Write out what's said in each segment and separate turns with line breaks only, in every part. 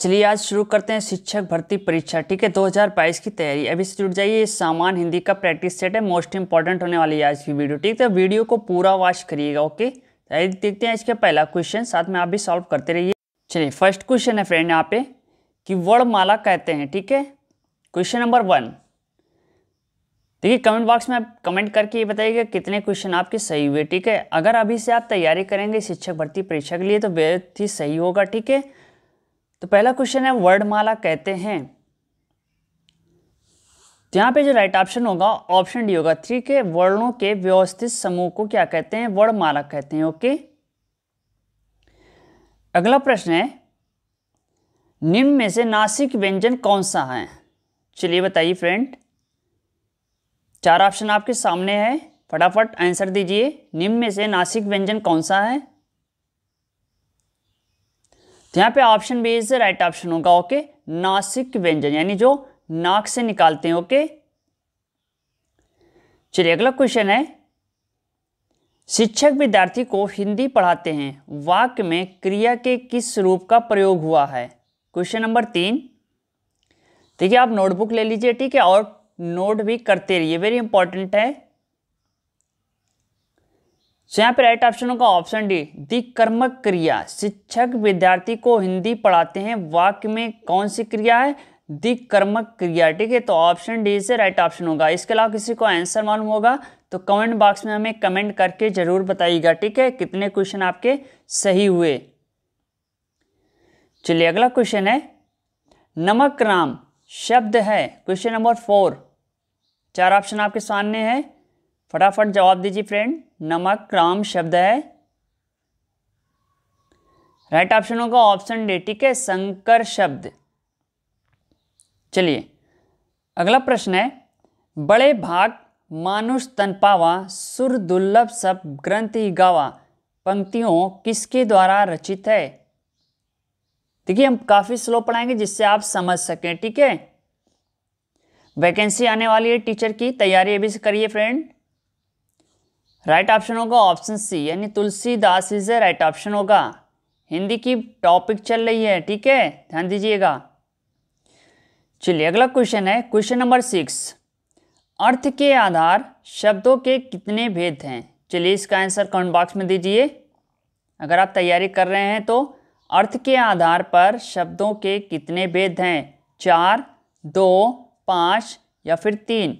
चलिए आज शुरू करते हैं शिक्षक भर्ती परीक्षा ठीक है 2022 की तैयारी अभी से जुड़ जाइए सामान हिंदी का प्रैक्टिस सेट है मोस्ट इंपॉर्टेंट होने वाली है आज की वीडियो ठीक है तो वीडियो को पूरा वॉच करिएगा ओके देखते हैं का पहला क्वेश्चन साथ में आप भी सॉल्व करते रहिए चलिए फर्स्ट क्वेश्चन है फ्रेंड यहाँ पे कि वर्णमाला कहते हैं ठीक है क्वेश्चन नंबर वन देखिए कमेंट बॉक्स में आप कमेंट करके ये बताइएगा कितने क्वेश्चन आपके सही हुए ठीक है अगर अभी से आप तैयारी करेंगे शिक्षक भर्ती परीक्षा के लिए तो बेहद ही सही होगा ठीक है तो पहला क्वेश्चन है वर्डमाला कहते हैं तो यहाँ पे जो राइट ऑप्शन होगा ऑप्शन डी होगा थ्री के वर्णों के व्यवस्थित समूह को क्या कहते हैं वर्णमाला कहते हैं ओके अगला प्रश्न है निम्न में से नासिक व्यंजन कौन सा है चलिए बताइए फ्रेंड चार ऑप्शन आपके सामने है फटाफट आंसर दीजिए निम्न में से नासिक व्यंजन कौन सा है तो यहाँ पे option B is right option होगा ओके नासिक व्यंजन यानी जो नाक से निकालते हैं ओके चलिए अगला क्वेश्चन है शिक्षक विद्यार्थी को हिंदी पढ़ाते हैं वाक्य में क्रिया के किस रूप का प्रयोग हुआ है क्वेश्चन नंबर तीन देखिए आप नोटबुक ले लीजिए ठीक है और नोट भी करते रहिए वेरी इंपॉर्टेंट है सो यहाँ पे राइट ऑप्शन होगा ऑप्शन डी दी कर्मक क्रिया शिक्षक विद्यार्थी को हिंदी पढ़ाते हैं वाक्य में कौन सी क्रिया है दी कर्मक क्रिया ठीक है तो ऑप्शन डी से राइट ऑप्शन होगा इसके अलावा किसी को आंसर मालूम होगा तो कमेंट बॉक्स में हमें कमेंट करके जरूर बताइएगा ठीक है कितने क्वेश्चन आपके सही हुए चलिए अगला क्वेश्चन है नमक राम शब्द है क्वेश्चन नंबर फोर चार ऑप्शन आपके सामने है फटाफट जवाब दीजिए फ्रेंड नमक क्राम शब्द है राइट ऑप्शन होगा ऑप्शन डी ठीक है संकर शब्द चलिए अगला प्रश्न है बड़े भाग मानुष तनपावा सुर दुर्लभ सब ग्रंथ ही गावा पंक्तियों किसके द्वारा रचित है देखिए हम काफ़ी स्लो पढ़ाएंगे जिससे आप समझ सकें ठीक है वैकेंसी आने वाली है टीचर की तैयारी अभी से करिए फ्रेंड राइट ऑप्शन होगा ऑप्शन सी यानी Tulsidas is a right option होगा हिंदी की टॉपिक चल रही है ठीक है ध्यान दीजिएगा चलिए अगला क्वेश्चन है क्वेश्चन नंबर सिक्स अर्थ के आधार शब्दों के कितने भेद हैं चलिए इसका आंसर कमेंट बॉक्स में दीजिए अगर आप तैयारी कर रहे हैं तो अर्थ के आधार पर शब्दों के कितने भेद हैं चार दो पाँच या फिर तीन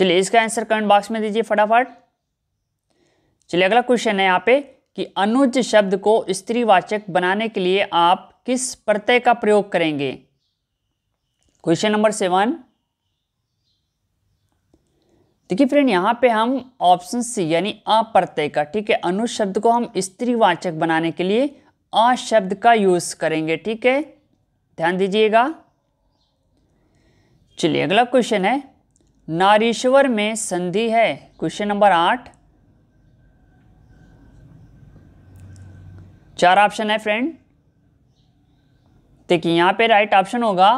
चलिए इसका आंसर कमेंट बॉक्स में दीजिए फटाफट चलिए अगला क्वेश्चन है यहाँ पे कि अनुज शब्द को स्त्रीवाचक बनाने के लिए आप किस प्रत्यय का प्रयोग करेंगे क्वेश्चन नंबर सेवन देखिए फ्रेंड यहाँ पे हम ऑप्शन सी यानी अप्रत्यय का ठीक है अनु शब्द को हम स्त्रीवाचक बनाने के लिए आ शब्द का यूज करेंगे ठीक है ध्यान दीजिएगा चलिए अगला क्वेश्चन है नारीश्वर में संधि है क्वेश्चन नंबर आठ चार ऑप्शन है फ्रेंड देखिए यहां पे राइट ऑप्शन होगा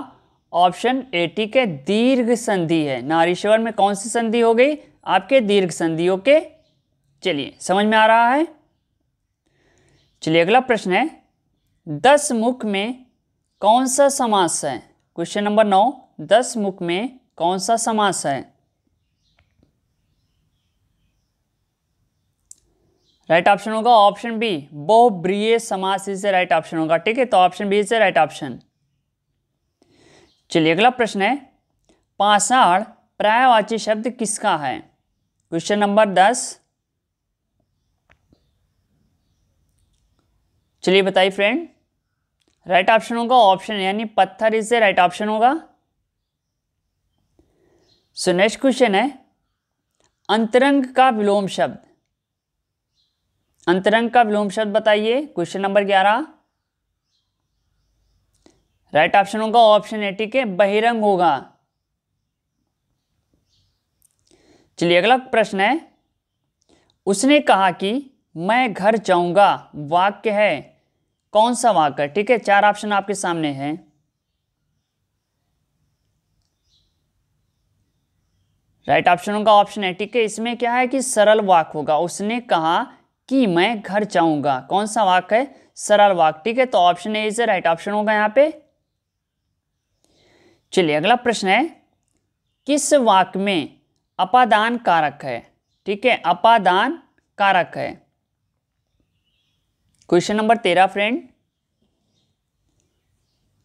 ऑप्शन ए टी के दीर्घ संधि है नारीश्वर में कौन सी संधि हो गई आपके दीर्घ संधि ओके चलिए समझ में आ रहा है चलिए अगला प्रश्न है दस मुख में कौन सा समास है क्वेश्चन नंबर नौ दस मुख में कौन सा समास है राइट ऑप्शन होगा ऑप्शन बी बहुब्रीय समास से राइट ऑप्शन होगा ठीक है तो option B is right option चलिए अगला प्रश्न है पाषाण प्रायवाची शब्द किसका है क्वेश्चन नंबर दस चलिए बताइए फ्रेंड राइट ऑप्शन होगा ऑप्शन यानी पत्थर इज राइट ऑप्शन होगा सो नेक्स्ट क्वेश्चन है अंतरंग का विलोम शब्द अंतरंग का विलोम शब्द बताइए क्वेश्चन नंबर ग्यारह राइट ऑप्शन होगा ऑप्शन ए ठीक है बहिरंग होगा चलिए अगला प्रश्न है उसने कहा कि मैं घर जाऊंगा वाक्य है कौन सा वाक्य ठीक है चार ऑप्शन आपके सामने हैं राइट ऑप्शन होगा ऑप्शन है ठीक है इसमें क्या है कि सरल वाक होगा उसने कहा कि मैं घर जाऊंगा कौन सा वाक है सरल वाक ठीक है तो option A is right option होगा यहाँ पे चलिए अगला प्रश्न है किस वाक में अपादान कारक है ठीक है अपादान कारक है क्वेश्चन नंबर तेरह फ्रेंड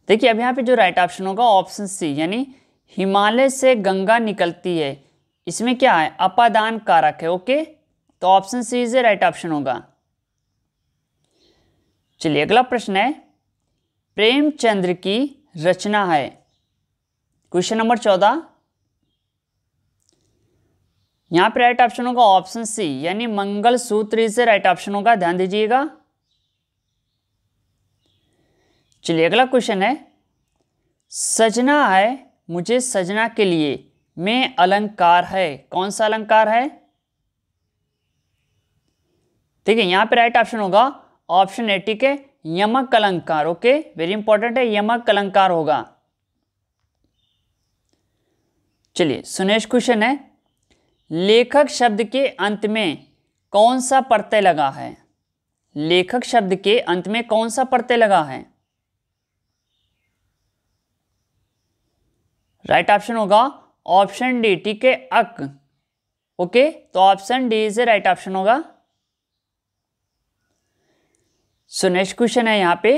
देखिए अब यहां पे जो राइट ऑप्शन होगा ऑप्शन सी यानी हिमालय से गंगा निकलती है इसमें क्या है अपादान कारक है ओके तो option C is right option होगा चलिए अगला प्रश्न है प्रेमचंद्र की रचना है क्वेश्चन नंबर चौदह यहां पर राइट ऑप्शन होगा ऑप्शन सी यानी मंगल सूत्र से राइट ऑप्शन होगा ध्यान दीजिएगा चलिए अगला क्वेश्चन है सजना है मुझे सजना के लिए में अलंकार है कौन सा अलंकार है ठीक है यहां पे राइट ऑप्शन होगा ऑप्शन ए ठीक है यमक अलंकार ओके वेरी इंपॉर्टेंट है यमक अलंकार होगा चलिए सुनेश क्वेश्चन है लेखक शब्द के अंत में कौन सा प्रत्यय लगा है लेखक शब्द के अंत में कौन सा प्रत्यय लगा है राइट ऑप्शन होगा ऑप्शन डी ठीक है अक ओके तो option D is right option होगा सो नेक्स्ट क्वेश्चन है यहां पे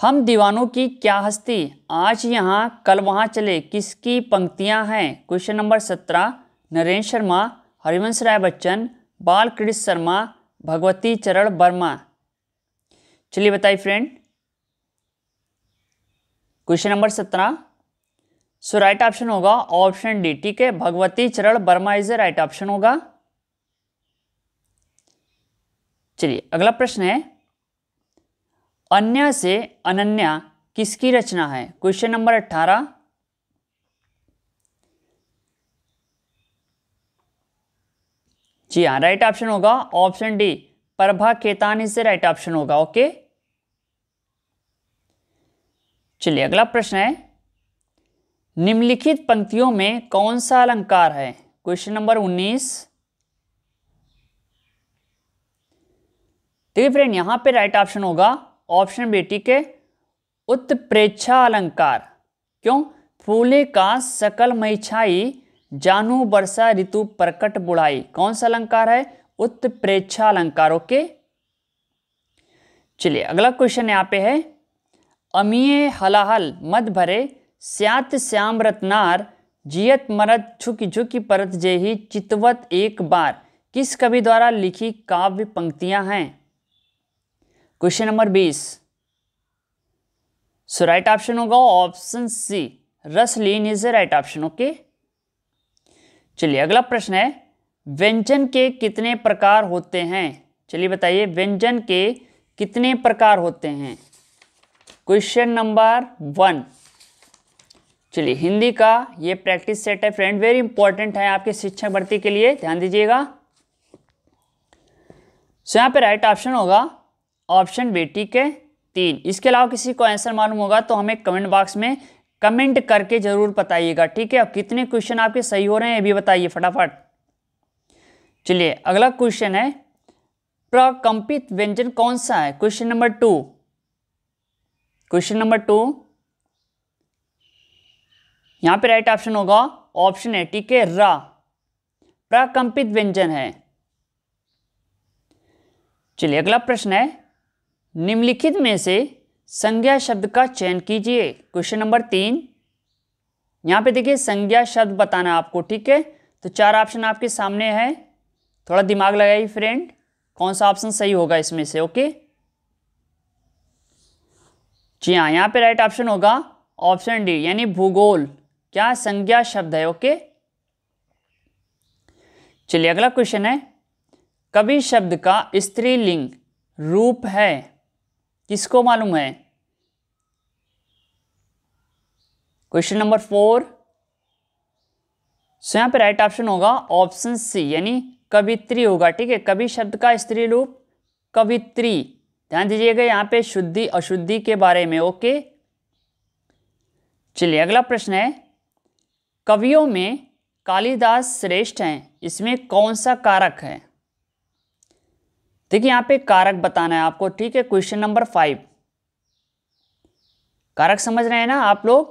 हम दीवानों की क्या हस्ती आज यहां कल वहां चले किसकी पंक्तियां हैं क्वेश्चन नंबर सत्रह नरेंद्र शर्मा हरिवंश राय बच्चन बालकृष्ण शर्मा भगवती चरण वर्मा चलिए बताइए फ्रेंड क्वेश्चन नंबर सत्रह सो राइट ऑप्शन होगा ऑप्शन डी ठीक है भगवती चरण वर्मा इज राइट ऑप्शन होगा चलिए अगला प्रश्न है अन्य से अनन्या किसकी रचना है क्वेश्चन नंबर अट्ठारह जी हाँ राइट ऑप्शन होगा ऑप्शन डी प्रभा केतानी से राइट ऑप्शन होगा ओके चलिए अगला प्रश्न है निम्नलिखित पंक्तियों में कौन सा अलंकार है क्वेश्चन नंबर उन्नीस देखिए फ्रेंड यहां पे राइट ऑप्शन होगा ऑप्शन बेटी के उत्प्रेक्षा अलंकार क्यों फूले का सकल मैछाई जानू वर्षा ऋतु प्रकट बुढ़ाई कौन सा अलंकार है उत्प्रेक्षा अलंकार ओके चलिए अगला क्वेश्चन यहां पे है अमीय हलाहल मत भरे स्यात श्याम रत्नार जियत मरत झुक झुक परत जेही चितवत एक बार किस कवि द्वारा लिखी काव्य पंक्तियां हैं क्वेश्चन नंबर बीस सो राइट ऑप्शन होगा option C Raslin is right option okay चलिए अगला प्रश्न है व्यंजन के कितने प्रकार होते हैं चलिए बताइए व्यंजन के कितने प्रकार होते हैं क्वेश्चन नंबर वन चलिए हिंदी का ये प्रैक्टिस सेट है फ्रेंड वेरी इंपॉर्टेंट है आपके शिक्षक भर्ती के लिए ध्यान दीजिएगा सो यहाँ पे राइट ऑप्शन होगा ऑप्शन बी ठीक है तीन इसके अलावा किसी को आंसर मालूम होगा तो हमें कमेंट बॉक्स में कमेंट करके ज़रूर बताइएगा ठीक है अब कितने क्वेश्चन आपके सही हो रहे हैं ये भी बताइए फटाफट चलिए अगला क्वेश्चन है प्रकंपित व्यंजन कौन सा है question number two question number two यहां पे राइट ऑप्शन होगा ऑप्शन है ठीक है रा प्रकंपित व्यंजन है चलिए अगला प्रश्न है निम्नलिखित में से संज्ञा शब्द का चयन कीजिए क्वेश्चन नंबर तीन यहां पे देखिए संज्ञा शब्द बताना आपको ठीक है तो चार ऑप्शन आपके सामने है थोड़ा दिमाग लगाइए फ्रेंड कौन सा ऑप्शन सही होगा इसमें से ओके जी हाँ यहाँ पे राइट ऑप्शन होगा ऑप्शन डी यानी भूगोल क्या संज्ञा शब्द है ओके चलिए अगला क्वेश्चन है कवि शब्द का स्त्रीलिंग रूप है किसको मालूम है क्वेश्चन नंबर फोर सो यहां पे राइट ऑप्शन होगा ऑप्शन सी यानी कवित्री होगा ठीक है कवि शब्द का स्त्री रूप कवित्री ध्यान दीजिएगा यहां पे शुद्धि अशुद्धि के बारे में ओके चलिए अगला प्रश्न है कवियों में कालिदास श्रेष्ठ हैं इसमें कौन सा कारक है देखिए यहाँ पे कारक बताना है आपको ठीक है क्वेश्चन नंबर फाइव कारक समझ रहे हैं ना आप लोग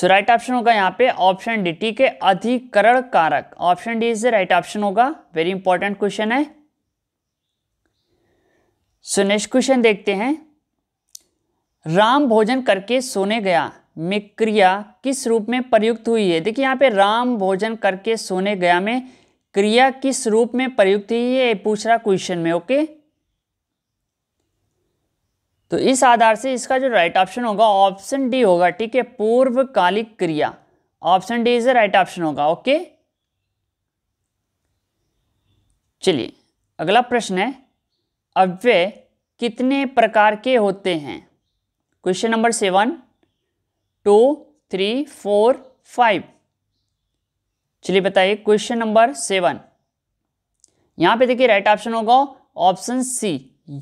सो राइट ऑप्शन होगा यहाँ पे ऑप्शन डी ठीक है अधिकरण कारक option D is the right option होगा वेरी इंपॉर्टेंट क्वेश्चन है सो नेक्स्ट क्वेश्चन देखते हैं राम भोजन करके सोने गया में क्रिया किस रूप में प्रयुक्त हुई है देखिए यहाँ पे राम भोजन करके सोने गया में क्रिया किस रूप में प्रयुक्त हुई है पूछ रहा क्वेश्चन में ओके तो इस आधार से इसका जो राइट ऑप्शन होगा ऑप्शन डी होगा ठीक है पूर्वकालिक क्रिया option D is right option होगा ओके चलिए अगला प्रश्न है अव्यय कितने प्रकार के होते हैं question number seven two three four five चलिए बताइए क्वेश्चन नंबर सेवन यहां पे देखिए राइट ऑप्शन होगा ऑप्शन सी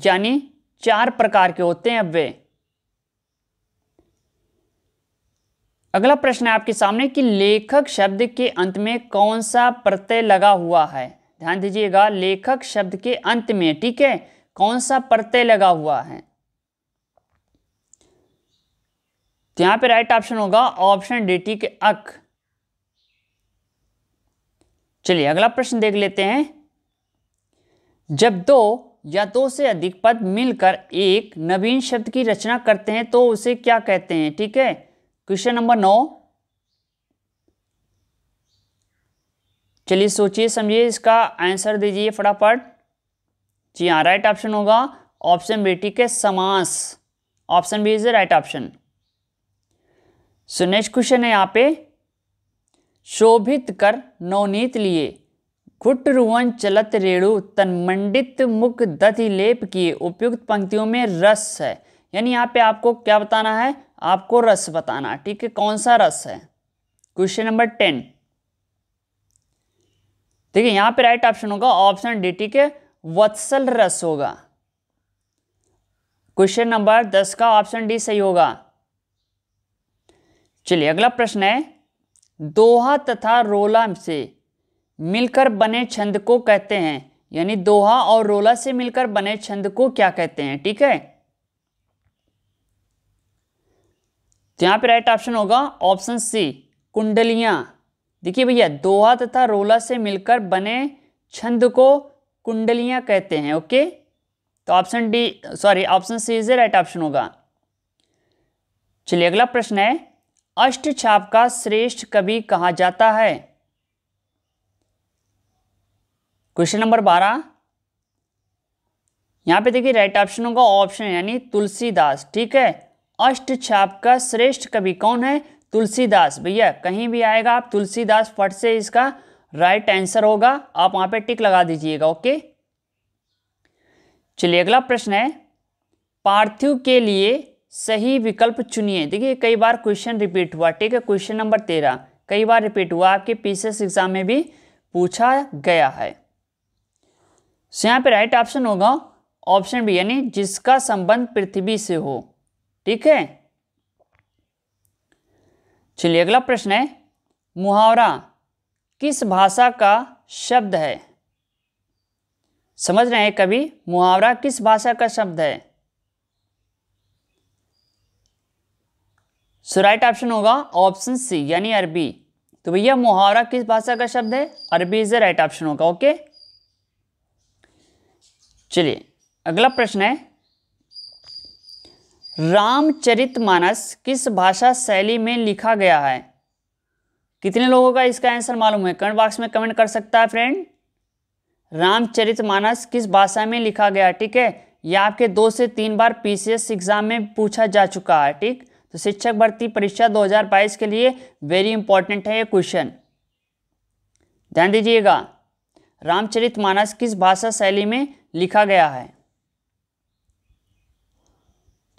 यानी चार प्रकार के होते हैं अब वे अगला प्रश्न है आपके सामने कि लेखक शब्द के अंत में कौन सा प्रत्यय लगा हुआ है ध्यान दीजिएगा लेखक शब्द के अंत में ठीक है कौन सा प्रत्यय लगा हुआ है तो यहां पे राइट ऑप्शन होगा ऑप्शन डी टी के अक चलिए अगला प्रश्न देख लेते हैं जब दो या दो से अधिक पद मिलकर एक नवीन शब्द की रचना करते हैं तो उसे क्या कहते हैं ठीक है क्वेश्चन नंबर नौ चलिए सोचिए समझिए इसका आंसर दीजिए फटाफट जी हाँ राइट ऑप्शन होगा ऑप्शन बी ठीक है समास option B is the right option so next question है यहाँ पे शोभित कर नवनीत लिए घुट रुवन चलत रेणु मंडित मुख दधि लेप किए उपयुक्त पंक्तियों में रस है यानी यहाँ पे आपको क्या बताना है आपको रस बताना ठीक है कौन सा रस है क्वेश्चन नंबर टेन ठीक है यहाँ पे राइट ऑप्शन होगा ऑप्शन डी ठीक है वत्सल रस होगा क्वेश्चन नंबर दस का ऑप्शन डी सही होगा चलिए अगला प्रश्न है दोहा तथा रोला से मिलकर बने छंद को कहते हैं यानी दोहा और रोला से मिलकर बने छंद को क्या कहते हैं ठीक है तो यहां पे राइट ऑप्शन होगा ऑप्शन सी कुंडलियां देखिए भैया दोहा तथा रोला से मिलकर बने छंद को कुंडलियां कहते हैं ओके तो option D sorry option C is right option होगा चलिए अगला प्रश्न है अष्टछाप का श्रेष्ठ कवि कहा जाता है क्वेश्चन नंबर बारह यहां पे देखिए राइट ऑप्शन होगा ऑप्शन यानी तुलसीदास ठीक है अष्टछाप का श्रेष्ठ कवि कौन है तुलसीदास भैया कहीं भी आएगा आप तुलसीदास फट से इसका राइट आंसर होगा आप वहां पे टिक लगा दीजिएगा ओके चलिए अगला प्रश्न है पार्थिव के लिए सही विकल्प चुनिए देखिए कई बार क्वेश्चन रिपीट हुआ ठीक है क्वेश्चन नंबर तेरह कई बार रिपीट हुआ आपके पीसीएस एग्जाम में भी पूछा गया है सो यहाँ पे राइट ऑप्शन होगा ऑप्शन बी यानी जिसका संबंध पृथ्वी से हो ठीक है चलिए अगला प्रश्न है मुहावरा किस भाषा का शब्द है समझ रहे हैं कभी मुहावरा किस भाषा का शब्द है सो राइट ऑप्शन होगा ऑप्शन सी यानी अरबी तो भैया मुहावरा किस भाषा का शब्द है अरबी इज द राइट ऑप्शन होगा ओके चलिए अगला प्रश्न है रामचरितमानस किस भाषा शैली में लिखा गया है कितने लोगों का इसका आंसर मालूम है कमेंट बॉक्स में कमेंट कर सकता है फ्रेंड रामचरितमानस किस भाषा में लिखा गया ठीक है यह आपके दो से तीन बार पीसीएस एग्जाम में पूछा जा चुका है ठीक तो शिक्षक भर्ती परीक्षा 2022 के लिए वेरी इंपॉर्टेंट है ये क्वेश्चन ध्यान दीजिएगा रामचरित मानस किस भाषा शैली में लिखा गया है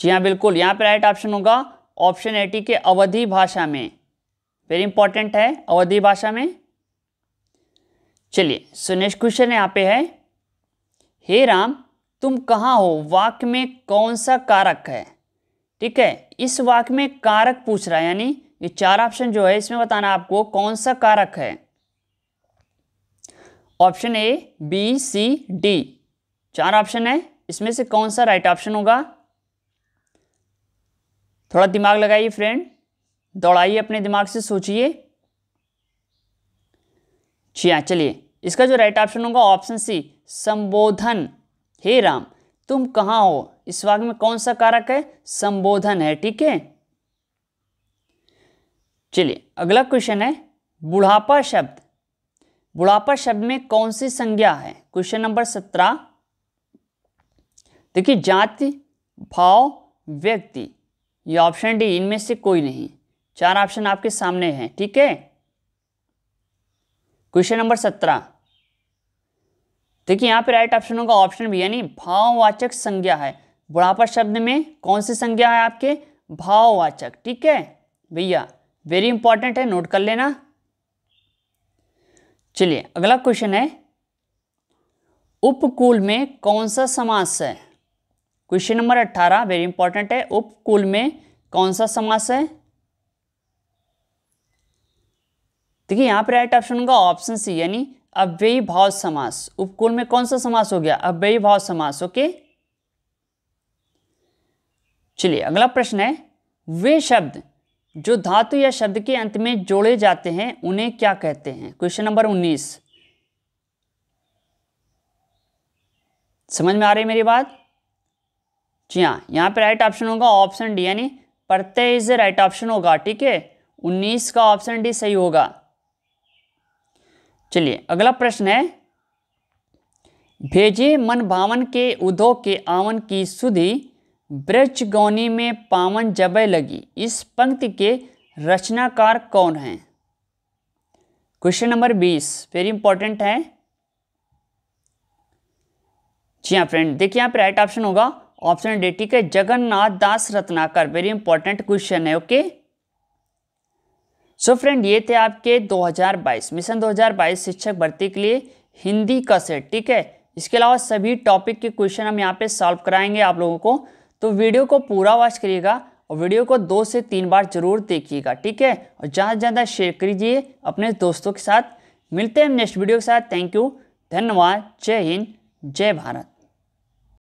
जी हाँ बिल्कुल यहाँ पर राइट ऑप्शन होगा ऑप्शन एटी के अवधि भाषा में वेरी इंपॉर्टेंट है अवधि भाषा में चलिए सो नेक्स्ट क्वेश्चन यहाँ पे है हे राम तुम कहाँ हो वाक्य में कौन सा कारक है ठीक है इस वाक्य में कारक पूछ रहा है यानी ये चार ऑप्शन जो है इसमें बताना आपको कौन सा कारक है option A B C D चार ऑप्शन है इसमें से कौन सा राइट ऑप्शन होगा थोड़ा दिमाग लगाइए फ्रेंड दौड़ाइए अपने दिमाग से सोचिए छिया हाँ, चलिए इसका जो राइट ऑप्शन होगा ऑप्शन सी संबोधन हे राम तुम कहाँ हो इस वाक्य में कौन सा कारक है संबोधन है ठीक है चलिए अगला क्वेश्चन है बुढ़ापा शब्द बुढ़ापा शब्द में कौन सी संज्ञा है क्वेश्चन नंबर सत्रह देखिए जाति भाव व्यक्ति ये ऑप्शन डी इनमें से कोई नहीं चार ऑप्शन आपके सामने हैं ठीक है क्वेश्चन नंबर सत्रह देखिए यहां पे राइट ऑप्शन होगा ऑप्शन भी यानी भाववाचक संज्ञा है बुढ़ापा शब्द में कौन सी संज्ञा है आपके भाववाचक ठीक है भैया वेरी इंपॉर्टेंट है नोट कर लेना चलिए अगला क्वेश्चन है उपकूल में कौन सा समास है क्वेश्चन नंबर अट्ठारह वेरी इंपॉर्टेंट है उपकूल में कौन सा समास है देखिए यहां पर राइट ऑप्शन होगा ऑप्शन सी यानी अव्ययी भाव समास उपकूल में कौन सा समास हो गया अव्ययी भाव समास ओके okay? चलिए अगला प्रश्न है वे शब्द जो धातु या शब्द के अंत में जोड़े जाते हैं उन्हें क्या कहते हैं क्वेश्चन नंबर उन्नीस समझ में आ रही मेरी बात जी हाँ यहाँ पे राइट ऑप्शन होगा ऑप्शन डी यानी प्रत्यय इज राइट ऑप्शन होगा ठीक है उन्नीस का ऑप्शन डी सही होगा चलिए अगला प्रश्न है भेजे मन भावन के उदो के आवन की सुधि ब्रज गौनी में पावन जबे लगी इस पंक्ति के रचनाकार कौन हैं क्वेश्चन नंबर बीस वेरी इंपॉर्टेंट है जी हाँ फ्रेंड देखिए यहाँ पर राइट ऑप्शन होगा ऑप्शन डी ठीक है Jagannath Das Ratnakar very important question है ओके सो फ्रेंड ये थे आपके 2022 मिशन 2022 शिक्षक भर्ती के लिए हिंदी का सेट ठीक है इसके अलावा सभी टॉपिक के क्वेश्चन हम यहाँ पे सॉल्व कराएंगे आप लोगों को तो वीडियो को पूरा वॉच करिएगा और वीडियो को दो से तीन बार जरूर देखिएगा ठीक है और ज़्यादा से ज़्यादा शेयर करीजिए अपने दोस्तों के साथ मिलते हैं नेक्स्ट वीडियो के साथ थैंक यू धन्यवाद जय हिंद जय भारत